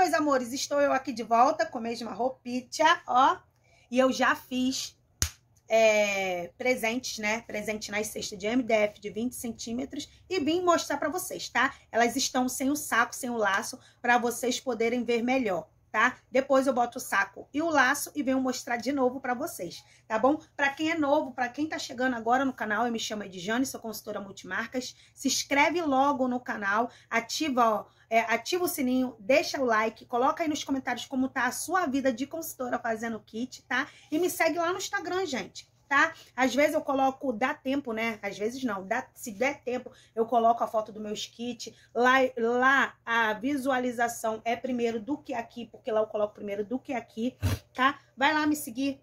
meus amores, estou eu aqui de volta com a mesma roupinha, ó. E eu já fiz é, presentes, né? Presente nas cestas de MDF de 20 centímetros e vim mostrar pra vocês, tá? Elas estão sem o saco, sem o laço, pra vocês poderem ver melhor, tá? Depois eu boto o saco e o laço e venho mostrar de novo para vocês, tá bom? Para quem é novo, para quem tá chegando agora no canal, eu me chamo Edjane, sou consultora multimarcas, se inscreve logo no canal, ativa ó, é, ativa o sininho, deixa o like, coloca aí nos comentários como tá a sua vida de consultora fazendo kit, tá? E me segue lá no Instagram, gente tá? Às vezes eu coloco, dá tempo, né? Às vezes não, dá, se der tempo, eu coloco a foto do meu kit. Lá, lá a visualização é primeiro do que aqui, porque lá eu coloco primeiro do que aqui, tá? Vai lá me seguir,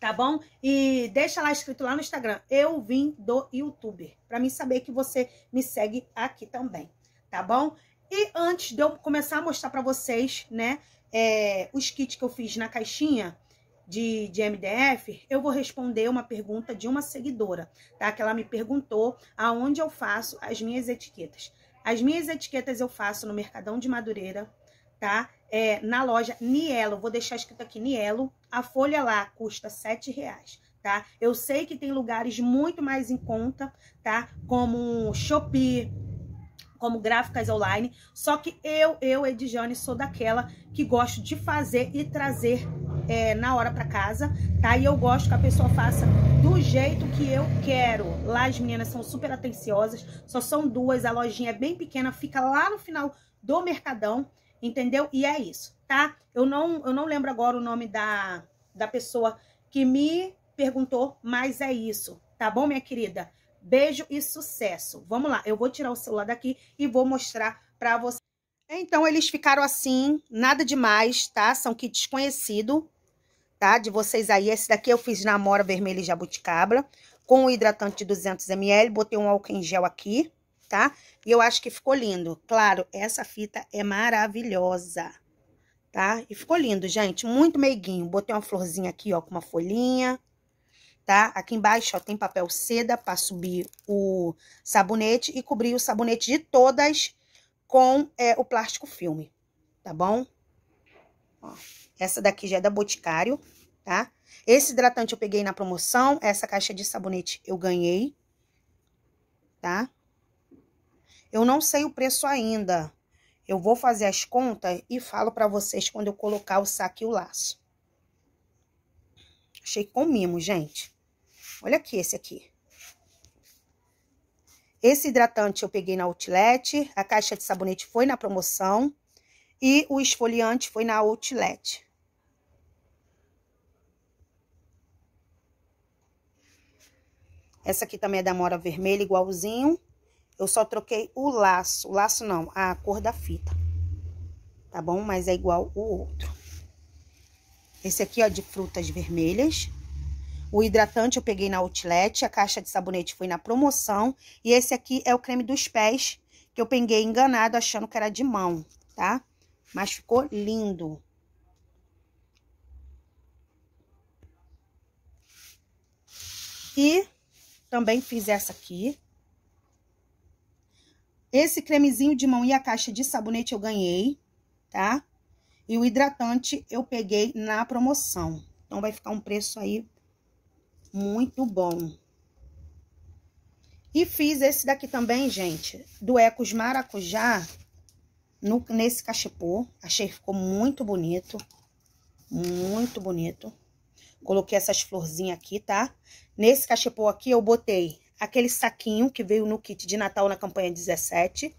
tá bom? E deixa lá escrito lá no Instagram, eu vim do YouTube, para mim saber que você me segue aqui também, tá bom? E antes de eu começar a mostrar para vocês, né, é, os kits que eu fiz na caixinha de, de MDF, eu vou responder uma pergunta de uma seguidora, tá? Que ela me perguntou aonde eu faço as minhas etiquetas. As minhas etiquetas eu faço no Mercadão de Madureira, tá? É, na loja Nielo, vou deixar escrito aqui Nielo, a folha lá custa sete reais. Tá? Eu sei que tem lugares muito mais em conta, tá? Como Shopee, como gráficas online, só que eu, eu, Edjane, sou daquela que gosto de fazer e trazer é, na hora para casa, tá? E eu gosto que a pessoa faça do jeito que eu quero. Lá as meninas são super atenciosas, só são duas, a lojinha é bem pequena, fica lá no final do Mercadão, entendeu? E é isso, tá? Eu não, eu não lembro agora o nome da, da pessoa que me perguntou, mas é isso, tá bom, minha querida? Beijo e sucesso. Vamos lá, eu vou tirar o celular daqui e vou mostrar para vocês. Então, eles ficaram assim, nada demais, tá? São que desconhecido, tá? De vocês aí. Esse daqui eu fiz na Amora Vermelha e Jabuticabra, com o hidratante de 200ml. Botei um álcool em gel aqui, tá? E eu acho que ficou lindo. Claro, essa fita é maravilhosa, tá? E ficou lindo, gente. Muito meiguinho. Botei uma florzinha aqui, ó, com uma folhinha tá? Aqui embaixo, ó, tem papel seda para subir o sabonete e cobrir o sabonete de todas com é, o plástico filme, tá bom? Ó, essa daqui já é da Boticário, tá? Esse hidratante eu peguei na promoção, essa caixa de sabonete eu ganhei, tá? Eu não sei o preço ainda. Eu vou fazer as contas e falo para vocês quando eu colocar o saco e o laço. Achei com mimo, gente. Olha aqui esse aqui. Esse hidratante eu peguei na Outlet, a caixa de sabonete foi na promoção e o esfoliante foi na Outlet. Essa aqui também é da Mora Vermelha, igualzinho. Eu só troquei o laço, o laço não, a cor da fita, tá bom? Mas é igual o outro. Esse aqui, ó, de frutas vermelhas. O hidratante eu peguei na Outlet, a caixa de sabonete foi na promoção. E esse aqui é o creme dos pés, que eu peguei enganado achando que era de mão, tá? Mas ficou lindo. E também fiz essa aqui. Esse cremezinho de mão e a caixa de sabonete eu ganhei, tá? E o hidratante eu peguei na promoção. Então, vai ficar um preço aí muito bom. E fiz esse daqui também, gente, do Ecos Maracujá, no, nesse cachepô. Achei que ficou muito bonito, muito bonito. Coloquei essas florzinhas aqui, tá? Nesse cachepô aqui eu botei aquele saquinho que veio no kit de Natal na campanha 17,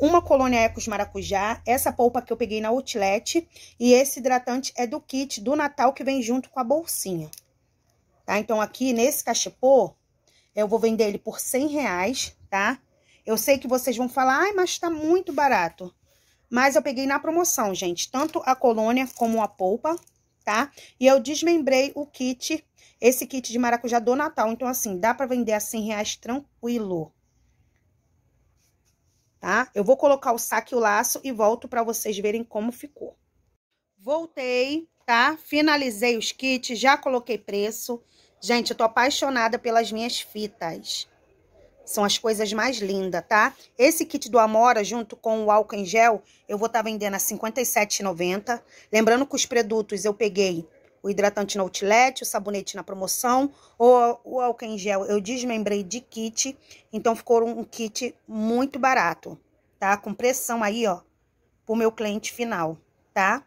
uma colônia Ecos Maracujá, essa polpa que eu peguei na Outlet, e esse hidratante é do kit do Natal que vem junto com a bolsinha tá? Então, aqui nesse cachepô, eu vou vender ele por 100 reais, tá? Eu sei que vocês vão falar, ai, mas tá muito barato. Mas eu peguei na promoção, gente, tanto a colônia como a polpa, tá? E eu desmembrei o kit, esse kit de maracujá do Natal. Então, assim, dá pra vender a 100 reais tranquilo, tá? Eu vou colocar o saque e o laço e volto pra vocês verem como ficou. Voltei, tá? Finalizei os kits, já coloquei preço. Gente, eu tô apaixonada pelas minhas fitas. São as coisas mais lindas, tá? Esse kit do Amora, junto com o álcool em gel, eu vou estar tá vendendo a R$ 57,90. Lembrando que os produtos eu peguei o hidratante no outlet, o sabonete na promoção, ou o álcool em gel eu desmembrei de kit. Então, ficou um kit muito barato, tá? Com pressão aí, ó, pro meu cliente final, tá?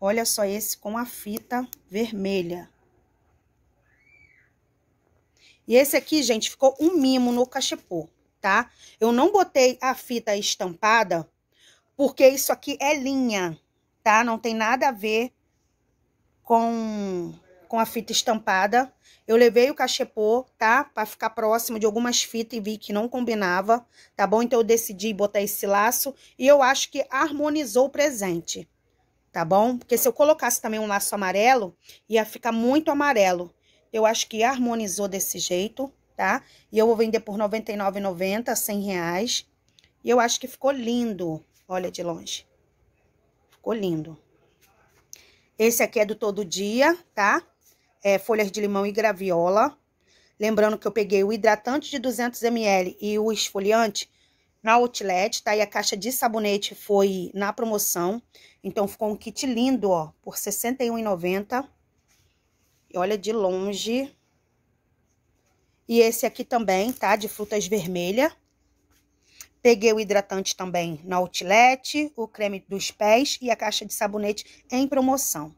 Olha só esse com a fita vermelha. E esse aqui, gente, ficou um mimo no cachepô, tá? Eu não botei a fita estampada, porque isso aqui é linha, tá? Não tem nada a ver com, com a fita estampada. Eu levei o cachepô, tá? Pra ficar próximo de algumas fitas e vi que não combinava, tá bom? Então eu decidi botar esse laço e eu acho que harmonizou o presente tá bom? Porque se eu colocasse também um laço amarelo, ia ficar muito amarelo. Eu acho que harmonizou desse jeito, tá? E eu vou vender por R$ 99,90, R$ reais. E eu acho que ficou lindo. Olha de longe. Ficou lindo. Esse aqui é do Todo Dia, tá? É folhas de limão e graviola. Lembrando que eu peguei o hidratante de 200ml e o esfoliante na Outlet, tá? E a caixa de sabonete foi na promoção. Então, ficou um kit lindo, ó, por R$ 61,90. E olha de longe. E esse aqui também, tá? De frutas vermelhas. Peguei o hidratante também na Outlet, o creme dos pés e a caixa de sabonete em promoção.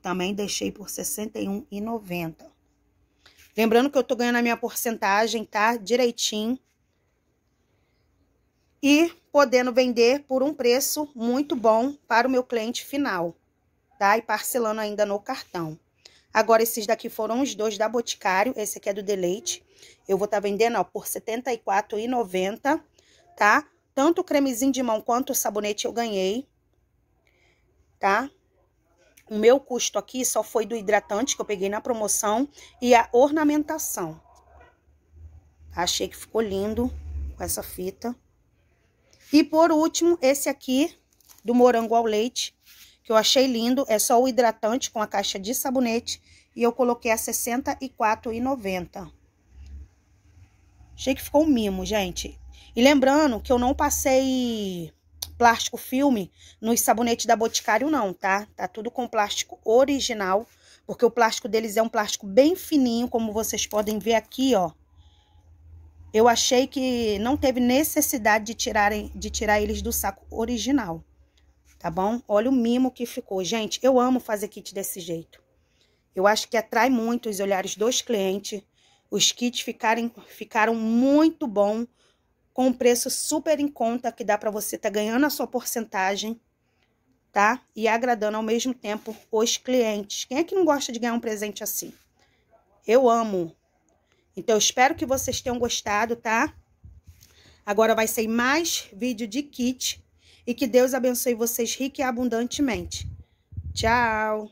Também deixei por R$ 61,90. Lembrando que eu tô ganhando a minha porcentagem, tá? Direitinho e podendo vender por um preço muito bom para o meu cliente final, tá? E parcelando ainda no cartão. Agora, esses daqui foram os dois da Boticário, esse aqui é do Deleite. Eu vou estar tá vendendo, ó, por R$ 74,90, tá? Tanto o cremezinho de mão quanto o sabonete eu ganhei, tá? O meu custo aqui só foi do hidratante que eu peguei na promoção e a ornamentação. Achei que ficou lindo com essa fita. E por último, esse aqui do morango ao leite, que eu achei lindo. É só o hidratante com a caixa de sabonete. E eu coloquei a R$ 64,90. Achei que ficou um mimo, gente. E lembrando que eu não passei plástico filme nos sabonetes da Boticário não, tá? Tá tudo com plástico original, porque o plástico deles é um plástico bem fininho, como vocês podem ver aqui, ó. Eu achei que não teve necessidade de, tirarem, de tirar eles do saco original, tá bom? Olha o mimo que ficou. Gente, eu amo fazer kit desse jeito. Eu acho que atrai muito os olhares dos clientes. Os kits ficarem, ficaram muito bom, com um preço super em conta, que dá para você estar tá ganhando a sua porcentagem, tá? E agradando ao mesmo tempo os clientes. Quem é que não gosta de ganhar um presente assim? Eu amo. Então, eu espero que vocês tenham gostado, tá? Agora vai ser mais vídeo de kit. E que Deus abençoe vocês rica e abundantemente. Tchau!